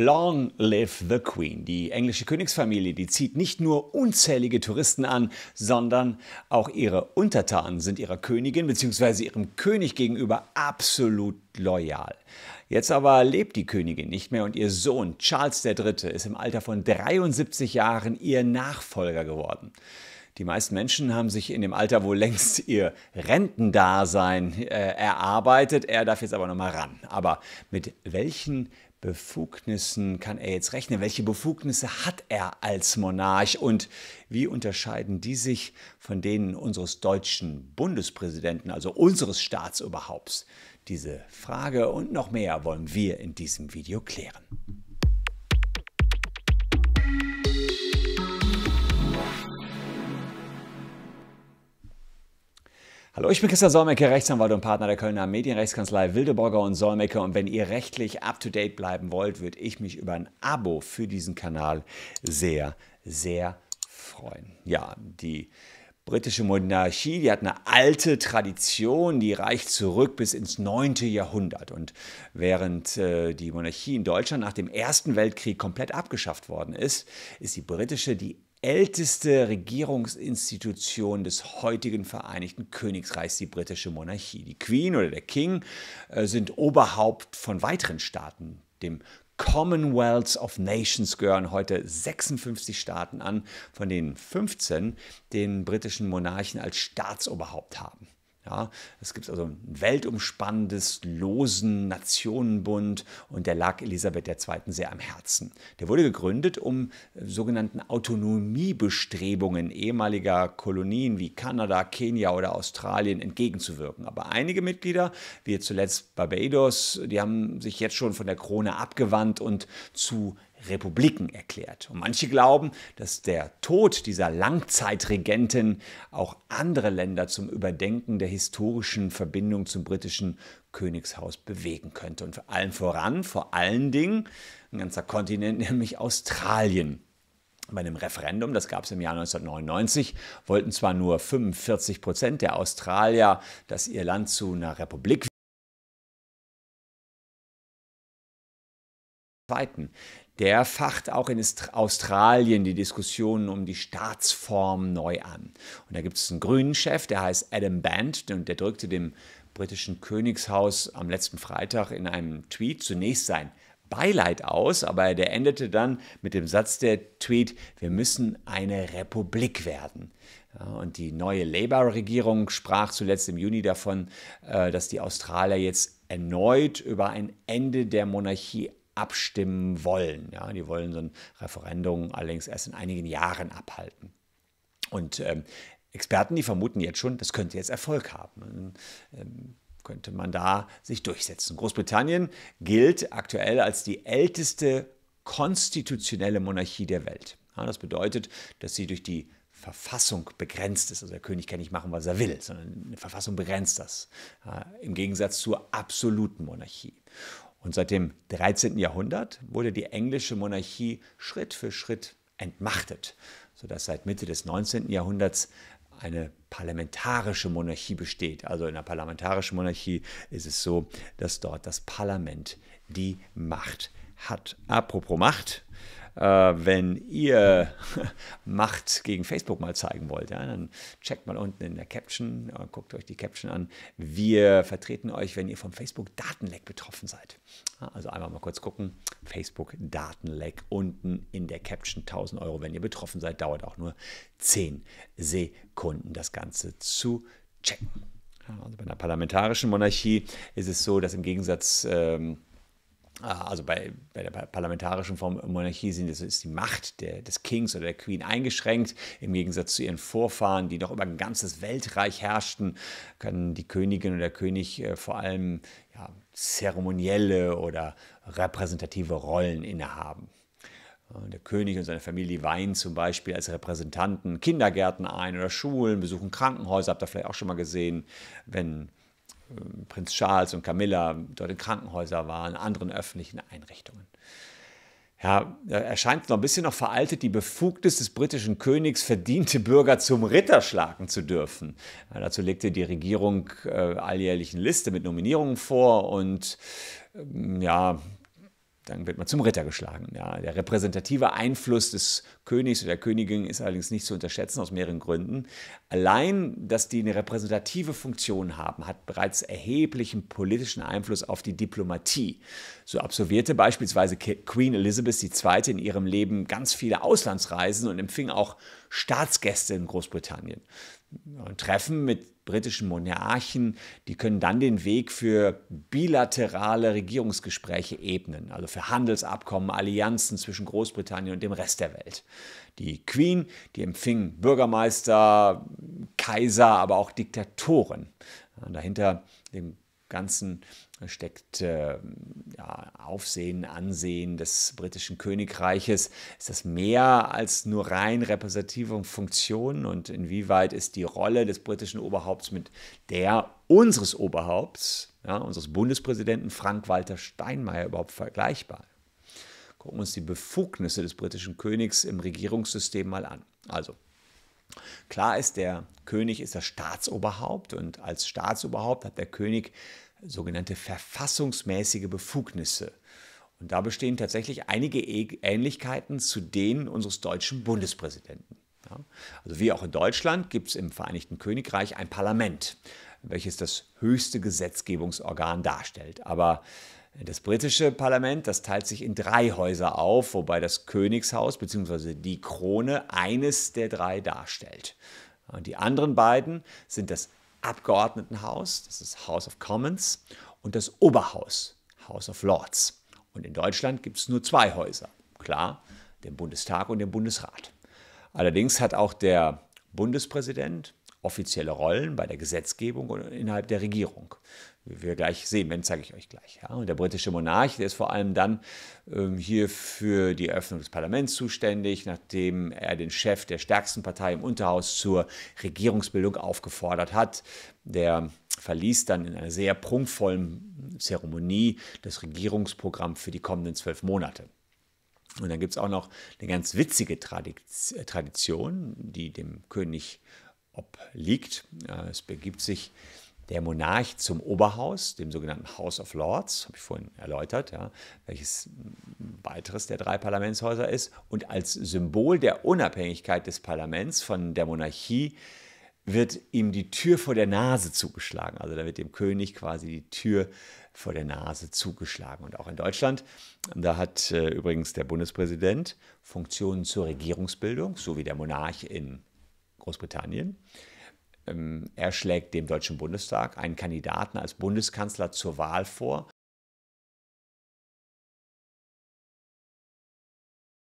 Long live the Queen. Die englische Königsfamilie, die zieht nicht nur unzählige Touristen an, sondern auch ihre Untertanen sind ihrer Königin bzw. ihrem König gegenüber absolut loyal. Jetzt aber lebt die Königin nicht mehr und ihr Sohn Charles III. ist im Alter von 73 Jahren ihr Nachfolger geworden. Die meisten Menschen haben sich in dem Alter wohl längst ihr Rentendasein äh, erarbeitet. Er darf jetzt aber nochmal ran. Aber mit welchen Befugnissen kann er jetzt rechnen? Welche Befugnisse hat er als Monarch und wie unterscheiden die sich von denen unseres deutschen Bundespräsidenten, also unseres Staatsoberhaupts? Diese Frage und noch mehr wollen wir in diesem Video klären. Hallo, ich bin Christian Solmecke, Rechtsanwalt und Partner der Kölner Medienrechtskanzlei Wildeborger und Solmecke. Und wenn ihr rechtlich up-to-date bleiben wollt, würde ich mich über ein Abo für diesen Kanal sehr, sehr freuen. Ja, die britische Monarchie, die hat eine alte Tradition, die reicht zurück bis ins 9. Jahrhundert. Und während äh, die Monarchie in Deutschland nach dem Ersten Weltkrieg komplett abgeschafft worden ist, ist die britische die älteste Regierungsinstitution des heutigen Vereinigten Königreichs, die britische Monarchie. Die Queen oder der King äh, sind Oberhaupt von weiteren Staaten, dem Commonwealth of Nations gehören heute 56 Staaten an, von denen 15 den britischen Monarchen als Staatsoberhaupt haben. Ja, es gibt also ein weltumspannendes Losen Nationenbund und der lag Elisabeth II. sehr am Herzen. Der wurde gegründet, um äh, sogenannten Autonomiebestrebungen ehemaliger Kolonien wie Kanada, Kenia oder Australien entgegenzuwirken. Aber einige Mitglieder, wie zuletzt Barbados, die haben sich jetzt schon von der Krone abgewandt und zu Republiken erklärt. Und manche glauben, dass der Tod dieser Langzeitregentin auch andere Länder zum Überdenken der historischen Verbindung zum britischen Königshaus bewegen könnte. Und vor allem voran, vor allen Dingen ein ganzer Kontinent, nämlich Australien. Bei einem Referendum, das gab es im Jahr 1999, wollten zwar nur 45 Prozent der Australier, dass ihr Land zu einer Republik zweiten der facht auch in Australien die Diskussionen um die Staatsform neu an. Und da gibt es einen grünen Chef, der heißt Adam Band, und der drückte dem britischen Königshaus am letzten Freitag in einem Tweet zunächst sein Beileid aus, aber der endete dann mit dem Satz der Tweet, wir müssen eine Republik werden. Und die neue Labour-Regierung sprach zuletzt im Juni davon, äh, dass die Australier jetzt erneut über ein Ende der Monarchie abstimmen wollen. Ja, die wollen so ein Referendum allerdings erst in einigen Jahren abhalten. Und ähm, Experten, die vermuten jetzt schon, das könnte jetzt Erfolg haben. Ähm, könnte man da sich durchsetzen. Großbritannien gilt aktuell als die älteste konstitutionelle Monarchie der Welt. Ja, das bedeutet, dass sie durch die Verfassung begrenzt ist. Also der König kann nicht machen, was er will, sondern eine Verfassung begrenzt das. Ja, Im Gegensatz zur absoluten Monarchie. Und seit dem 13. Jahrhundert wurde die englische Monarchie Schritt für Schritt entmachtet, sodass seit Mitte des 19. Jahrhunderts eine parlamentarische Monarchie besteht. Also in einer parlamentarischen Monarchie ist es so, dass dort das Parlament die Macht hat. Apropos Macht, äh, wenn ihr Macht gegen Facebook mal zeigen wollt, ja, dann checkt mal unten in der Caption, äh, guckt euch die Caption an. Wir vertreten euch, wenn ihr vom Facebook-Datenleck betroffen seid. Also einmal mal kurz gucken. Facebook-Datenleck unten in der Caption 1000 Euro, wenn ihr betroffen seid. Dauert auch nur 10 Sekunden, das Ganze zu checken. Also bei einer parlamentarischen Monarchie ist es so, dass im Gegensatz... Ähm, Ah, also bei, bei, der parlamentarischen Form Monarchie sind, das ist die Macht der, des Kings oder der Queen eingeschränkt. Im Gegensatz zu ihren Vorfahren, die noch über ein ganzes Weltreich herrschten, können die Königin oder der König äh, vor allem ja, zeremonielle oder repräsentative Rollen innehaben. Der König und seine Familie weihen zum Beispiel als Repräsentanten Kindergärten ein oder Schulen, besuchen Krankenhäuser, habt ihr vielleicht auch schon mal gesehen, wenn Prinz Charles und Camilla dort in Krankenhäusern waren, anderen öffentlichen Einrichtungen. Ja, erscheint noch ein bisschen noch veraltet, die Befugnis des britischen Königs, verdiente Bürger zum Ritter schlagen zu dürfen. Ja, dazu legte die Regierung äh, eine Liste mit Nominierungen vor und ähm, ja, dann wird man zum Ritter geschlagen. Ja, der repräsentative Einfluss des Königs oder der Königin ist allerdings nicht zu unterschätzen aus mehreren Gründen. Allein, dass die eine repräsentative Funktion haben, hat bereits erheblichen politischen Einfluss auf die Diplomatie. So absolvierte beispielsweise Queen Elizabeth II. in ihrem Leben ganz viele Auslandsreisen und empfing auch Staatsgäste in Großbritannien. Ein Treffen mit britischen Monarchen, die können dann den Weg für bilaterale Regierungsgespräche ebnen, also für Handelsabkommen, Allianzen zwischen Großbritannien und dem Rest der Welt. Die Queen, die empfing Bürgermeister, Kaiser, aber auch Diktatoren. dahinter dem ganzen steckt äh, ja, Aufsehen, Ansehen des britischen Königreiches? Ist das mehr als nur rein repräsentative Funktionen und inwieweit ist die Rolle des britischen Oberhaupts mit der unseres Oberhaupts, ja, unseres Bundespräsidenten Frank-Walter Steinmeier überhaupt vergleichbar? Gucken wir uns die Befugnisse des britischen Königs im Regierungssystem mal an. Also, klar ist, der König ist das Staatsoberhaupt und als Staatsoberhaupt hat der König sogenannte verfassungsmäßige Befugnisse. Und da bestehen tatsächlich einige e- Ähnlichkeiten zu denen unseres deutschen Bundespräsidenten. also wie auch in Deutschland gibt es im Vereinigten Königreich ein Parlament, welches das höchste Gesetzgebungsorgan darstellt. Aber das britische Parlament, das teilt sich in drei Häuser auf, wobei das Königshaus bzw. die Krone eines der drei darstellt. Und die anderen beiden sind das Abgeordnetenhaus, das ist House of Commons, und das Oberhaus, House of Lords. Und in Deutschland gibt es nur zwei Häuser, klar, den Bundestag und den Bundesrat. Allerdings hat auch der Bundespräsident offizielle Rollen bei der Gesetzgebung und innerhalb der Regierung wie wir gleich sehen, wenn, zeige ich euch gleich. Ja. Und der britische Monarch, der ist vor allem dann ähm, hier für die Eröffnung des Parlaments zuständig, nachdem er den Chef der stärksten Partei im Unterhaus zur Regierungsbildung aufgefordert hat. Der verließ dann in einer sehr prunkvollen Zeremonie das Regierungsprogramm für die kommenden zwölf Monate. Und dann gibt es auch noch eine ganz witzige Tradition, die dem König obliegt. Es begibt sich der Monarch zum Oberhaus, dem sogenannten House of Lords, habe ich vorhin erläutert, ja, welches weiteres der drei Parlamentshäuser ist, und als Symbol der Unabhängigkeit des Parlaments von der Monarchie wird ihm die Tür vor der Nase zugeschlagen. Also da wird dem König quasi die Tür vor der Nase zugeschlagen. Und auch in Deutschland, da hat äh, übrigens der Bundespräsident Funktionen zur Regierungsbildung, so wie der Monarch in Großbritannien. Ähm, er schlägt dem Deutschen Bundestag einen Kandidaten als Bundeskanzler zur Wahl vor.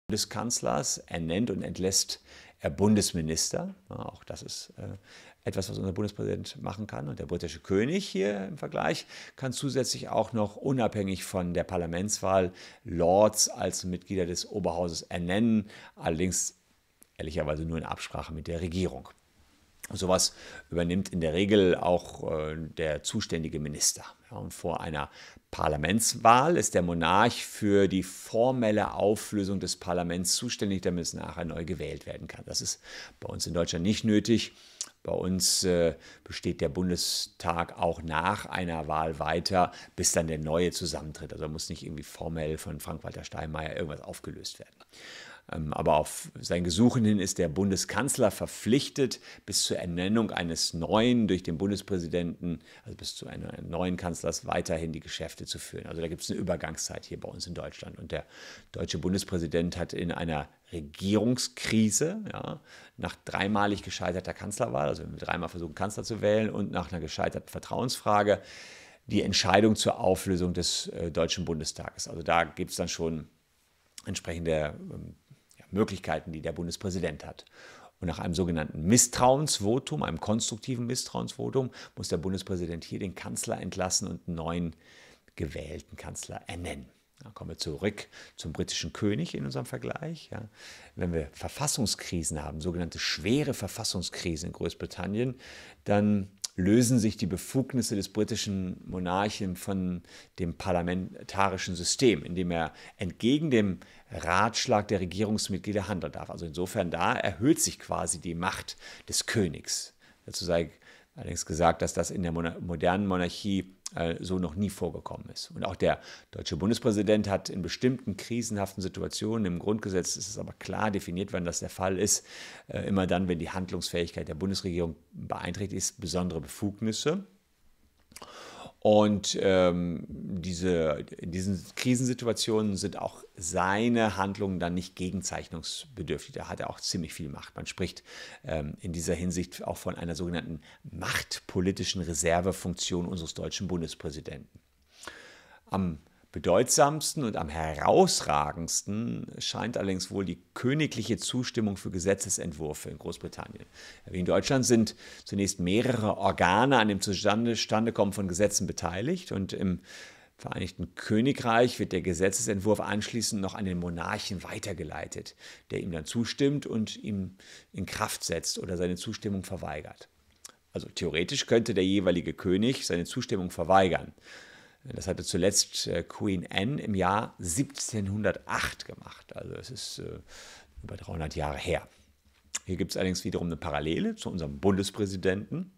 Bundeskanzlers ernennt und entlässt er Bundesminister. Auch das ist äh, etwas, was unser Bundespräsident machen kann. Und der britische König hier im Vergleich kann zusätzlich auch noch unabhängig von der Parlamentswahl Lords als Mitglieder des Oberhauses ernennen, allerdings ehrlicherweise nur in Absprache mit der Regierung. Sowas übernimmt in der Regel auch äh, der zuständige Minister. und vor einer Parlamentswahl ist der Monarch für die formelle Auflösung des Parlaments zuständig, damit es nachher neu gewählt werden kann. Das ist bei uns in Deutschland nicht nötig. Bei uns äh, besteht der Bundestag auch nach einer Wahl weiter, bis dann der neue zusammentritt. Also muss nicht irgendwie formell von Frank-Walter Steinmeier irgendwas aufgelöst werden. Ähm, aber auf sein Gesuchen hin ist der Bundeskanzler verpflichtet, bis zur Ernennung eines neuen durch den Bundespräsidenten, also bis zu einem neuen Kanzlers, weiterhin die Geschäfte zu führen. Also da gibt es eine Übergangszeit hier bei uns in Deutschland. Und der deutsche Bundespräsident hat in einer Regierungskrise, ja, nach dreimalig gescheiterter Kanzlerwahl, also wenn wir dreimal versuchen, Kanzler zu wählen und nach einer gescheiterten Vertrauensfrage, die Entscheidung zur Auflösung des äh, Deutschen Bundestages. Also da gibt es dann schon entsprechende ähm, Möglichkeiten, die der Bundespräsident hat. Und nach einem sogenannten Misstrauensvotum, einem konstruktiven Misstrauensvotum, muss der Bundespräsident hier den Kanzler entlassen und einen neuen gewählten Kanzler ernennen. Dann kommen wir zurück zum britischen König in unserem Vergleich. Ja. Wenn wir Verfassungskrisen haben, sogenannte schwere Verfassungskrisen in Großbritannien, dann lösen sich die Befugnisse des britischen Monarchen von dem parlamentarischen System, indem er entgegen dem Ratschlag der Regierungsmitglieder handeln darf. Also insofern da erhöht sich quasi die Macht des Königs. Dazu sei allerdings gesagt, dass das in der modernen Monarchie äh, so noch nie vorgekommen ist. Und auch der deutsche Bundespräsident hat in bestimmten krisenhaften Situationen, im Grundgesetz ist es aber klar definiert, wann das der Fall ist, äh, immer dann, wenn die Handlungsfähigkeit der Bundesregierung beeinträchtigt ist, besondere Befugnisse und ähm, diese, in diesen Krisensituationen sind auch seine Handlungen dann nicht gegenzeichnungsbedürftig. Da hat er auch ziemlich viel Macht. Man spricht ähm, in dieser Hinsicht auch von einer sogenannten machtpolitischen Reservefunktion unseres deutschen Bundespräsidenten. Am bedeutsamsten und am herausragendsten scheint allerdings wohl die königliche Zustimmung für Gesetzesentwürfe in Großbritannien. Wie in Deutschland sind zunächst mehrere Organe an dem Zustandekommen von Gesetzen beteiligt und im Vereinigten Königreich wird der Gesetzesentwurf anschließend noch an den Monarchen weitergeleitet, der ihm dann zustimmt und ihm in Kraft setzt oder seine Zustimmung verweigert. Also theoretisch könnte der jeweilige König seine Zustimmung verweigern. Das hatte zuletzt äh, Queen Anne im Jahr 1708 gemacht. Also es ist äh, über 300 Jahre her. Hier gibt es allerdings wiederum eine Parallele zu unserem Bundespräsidenten.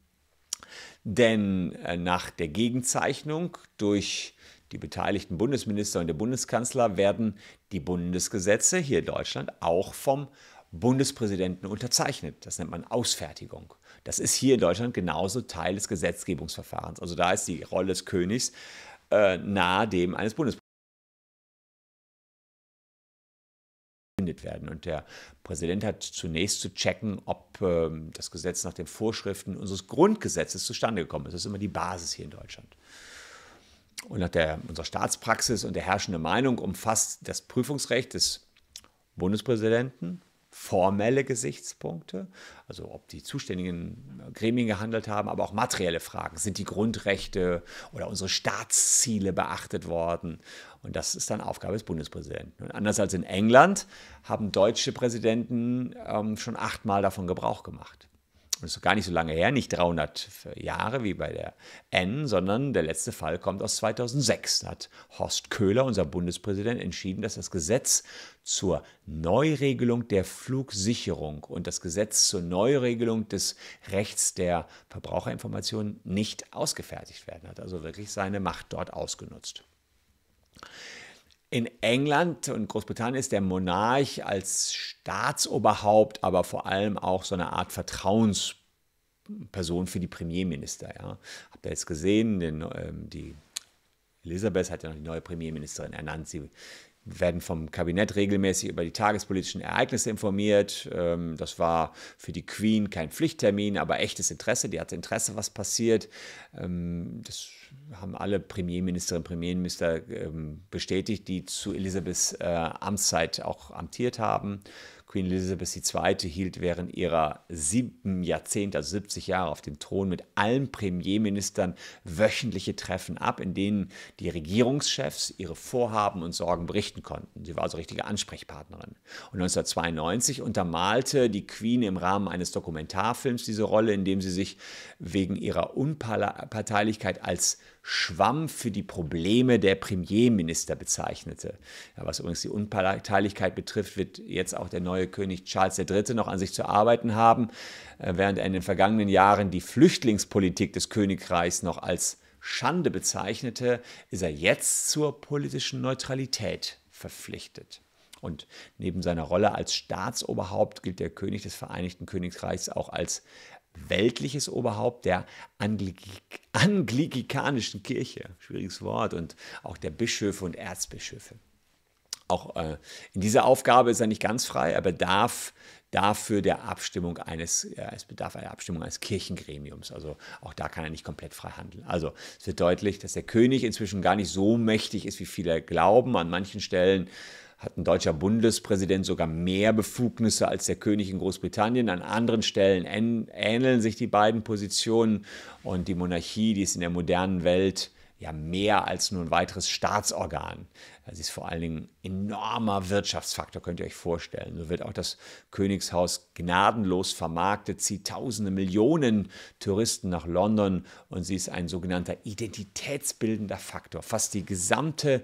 Denn äh, nach der Gegenzeichnung durch die beteiligten Bundesminister und der Bundeskanzler werden die Bundesgesetze hier in Deutschland auch vom Bundespräsidenten unterzeichnet. Das nennt man Ausfertigung. Das ist hier in Deutschland genauso Teil des Gesetzgebungsverfahrens. Also da ist die Rolle des Königs äh, nahe dem eines Bundespräsidenten werden. Und der Präsident hat zunächst zu checken, ob äh, das Gesetz nach den Vorschriften unseres Grundgesetzes zustande gekommen ist. Das ist immer die Basis hier in Deutschland. Und nach der, unserer Staatspraxis und der herrschenden Meinung umfasst das Prüfungsrecht des Bundespräsidenten formelle Gesichtspunkte, also ob die zuständigen Gremien gehandelt haben, aber auch materielle Fragen. Sind die Grundrechte oder unsere Staatsziele beachtet worden? Und das ist dann Aufgabe des Bundespräsidenten. Und anders als in England haben deutsche Präsidenten ähm, schon achtmal davon Gebrauch gemacht und ist gar nicht so lange her, nicht 300 Jahre wie bei der N, sondern der letzte Fall kommt aus 2006. Da hat Horst Köhler, unser Bundespräsident, entschieden, dass das Gesetz zur Neuregelung der Flugsicherung und das Gesetz zur Neuregelung des Rechts der Verbraucherinformationen nicht ausgefertigt werden. Hat also wirklich seine Macht dort ausgenutzt. In England und Großbritannien ist der Monarch als Staatsoberhaupt aber vor allem auch so eine Art Vertrauensperson für die Premierminister. Ja. Habt ihr jetzt gesehen, den, ähm, die Elisabeth hat ja noch die neue Premierministerin ernannt. Sie wir werden vom Kabinett regelmäßig über die tagespolitischen Ereignisse informiert. Ähm, das war für die Queen kein Pflichttermin, aber echtes Interesse. Die hat Interesse, was passiert. Ähm, das haben alle Premierministerinnen und Premierminister ähm, bestätigt, die zu Elisabeths äh, Amtszeit auch amtiert haben. Queen Elizabeth II. hielt während ihrer sieben Jahrzehnte, also 70 Jahre auf dem Thron mit allen Premierministern wöchentliche Treffen ab, in denen die Regierungschefs ihre Vorhaben und Sorgen berichten konnten. Sie war also richtige Ansprechpartnerin. Und 1992 untermalte die Queen im Rahmen eines Dokumentarfilms diese Rolle, indem sie sich wegen ihrer Unparteilichkeit als Schwamm für die Probleme der Premierminister bezeichnete. Ja, was übrigens die Unparteilichkeit betrifft, wird jetzt auch der neue König Charles III. noch an sich zu arbeiten haben, äh, während er in den vergangenen Jahren die Flüchtlingspolitik des Königreichs noch als Schande bezeichnete, ist er jetzt zur politischen Neutralität verpflichtet. Und neben seiner Rolle als Staatsoberhaupt gilt der König des Vereinigten Königreichs auch als weltliches Oberhaupt der Anglik anglikanischen Kirche, schwieriges Wort, und auch der Bischöfe und Erzbischöfe. Auch äh, in dieser Aufgabe ist er nicht ganz frei, er bedarf dafür der Abstimmung eines, äh, es bedarf einer Abstimmung eines Kirchengremiums. Also auch da kann er nicht komplett frei handeln. Also es wird deutlich, dass der König inzwischen gar nicht so mächtig ist, wie viele glauben. An manchen Stellen hat ein deutscher Bundespräsident sogar mehr Befugnisse als der König in Großbritannien. An anderen Stellen ähneln sich die beiden Positionen und die Monarchie, die ist in der modernen Welt ja mehr als nur ein weiteres Staatsorgan. Also sie ist vor allen Dingen enormer Wirtschaftsfaktor, könnt ihr euch vorstellen. So wird auch das Königshaus gnadenlos vermarktet, zieht tausende Millionen Touristen nach London und sie ist ein sogenannter identitätsbildender Faktor. Fast die gesamte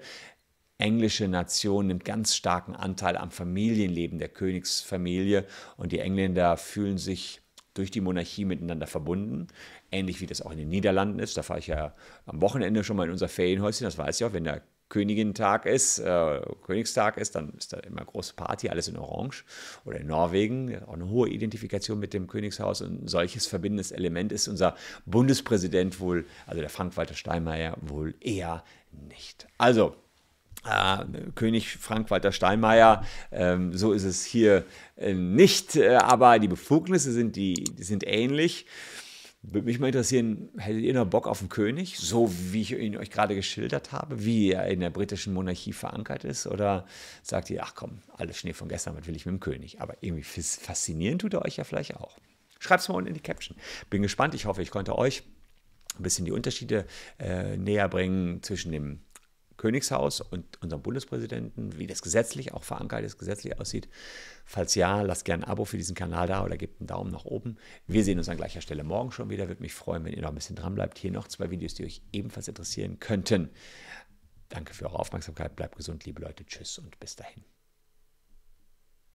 englische Nation nimmt ganz starken Anteil am Familienleben der Königsfamilie und die Engländer fühlen sich durch die Monarchie miteinander verbunden, ähnlich wie das auch in den Niederlanden ist. Da fahre ich ja am Wochenende schon mal in unser Ferienhäuschen, das weiß ich auch, wenn der Königintag ist, äh, Königstag ist, dann ist da immer große Party, alles in Orange. Oder in Norwegen, auch eine hohe Identifikation mit dem Königshaus. Und ein solches verbindendes Element ist unser Bundespräsident wohl, also der Frank-Walter Steinmeier, wohl eher nicht. Also, Uh, König Frank-Walter Steinmeier. Ähm, so ist es hier äh, nicht, äh, aber die Befugnisse sind, die, die sind ähnlich. Würde mich mal interessieren, hättet ihr noch Bock auf einen König, so wie ich ihn euch gerade geschildert habe, wie er in der britischen Monarchie verankert ist? Oder sagt ihr, ach komm, alles Schnee von gestern, was will ich mit dem König? Aber irgendwie faszinierend tut er euch ja vielleicht auch. Schreibt es mal unten in die Caption. Bin gespannt, ich hoffe, ich konnte euch ein bisschen die Unterschiede äh, näher bringen zwischen dem Königshaus und unserem Bundespräsidenten, wie das gesetzlich auch verankert ist, gesetzlich aussieht. Falls ja, lasst gerne ein Abo für diesen Kanal da oder gebt einen Daumen nach oben. Wir sehen uns an gleicher Stelle morgen schon wieder. Würde mich freuen, wenn ihr noch ein bisschen dran bleibt. Hier noch zwei Videos, die euch ebenfalls interessieren könnten. Danke für eure Aufmerksamkeit. Bleibt gesund, liebe Leute. Tschüss und bis dahin.